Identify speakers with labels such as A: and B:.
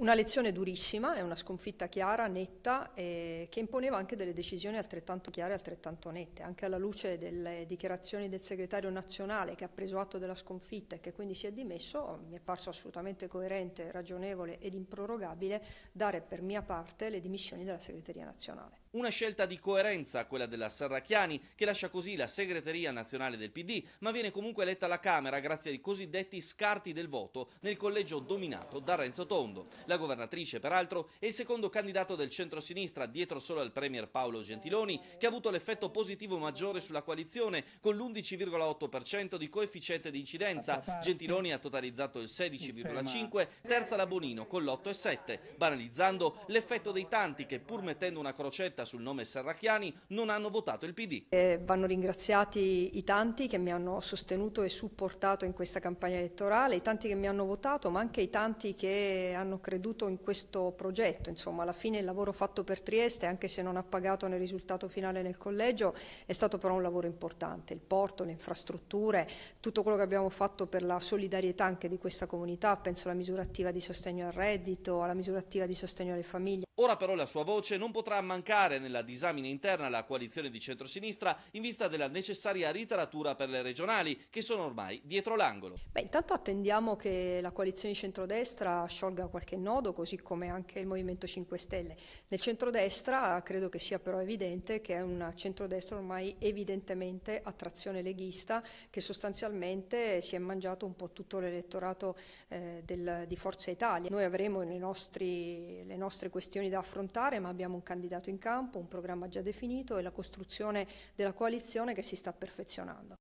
A: Una lezione durissima, è una sconfitta chiara, netta, eh, che imponeva anche delle decisioni altrettanto chiare e altrettanto nette, anche alla luce delle dichiarazioni del segretario nazionale che ha preso atto della sconfitta e che quindi si è dimesso, mi è parso assolutamente coerente, ragionevole ed improrogabile dare per mia parte le dimissioni della segreteria nazionale.
B: Una scelta di coerenza, quella della Serracchiani, che lascia così la segreteria nazionale del PD, ma viene comunque eletta alla Camera grazie ai cosiddetti scarti del voto nel collegio dominato da Renzo Tondo. La governatrice, peraltro, è il secondo candidato del centro-sinistra, dietro solo al premier Paolo Gentiloni, che ha avuto l'effetto positivo maggiore sulla coalizione, con l'11,8% di coefficiente di incidenza. Gentiloni ha totalizzato il 16,5%, terza la Bonino con l'8,7%, banalizzando l'effetto dei tanti che, pur mettendo una crocetta stretta sul nome Serracchiani non hanno votato il PD.
A: Eh, vanno ringraziati i tanti che mi hanno sostenuto e supportato in questa campagna elettorale, i tanti che mi hanno votato, ma anche i tanti che hanno creduto in questo progetto. Insomma, alla fine il lavoro fatto per Trieste, anche se non ha pagato nel risultato finale nel collegio, è stato però un lavoro importante. Il porto, le infrastrutture, tutto quello che abbiamo fatto per la solidarietà anche di questa comunità, penso alla misura attiva di sostegno al reddito, alla misura attiva di sostegno alle famiglie.
B: Ora però la sua voce non potrà mancare nella disamina interna alla coalizione di centrosinistra in vista della necessaria ritaratura per le regionali, che sono ormai dietro l'angolo.
A: Beh, intanto attendiamo che la coalizione di centrodestra sciolga qualche nodo, così come anche il Movimento 5 Stelle. Nel centrodestra credo che sia però evidente che è un centrodestra ormai evidentemente a trazione leghista, che sostanzialmente si è mangiato un po' tutto l'elettorato eh, del, di Forza Italia. Noi avremo nostri, le nostre questioni da affrontare, ma abbiamo un candidato in campo, un programma già definito e la costruzione della coalizione che si sta perfezionando.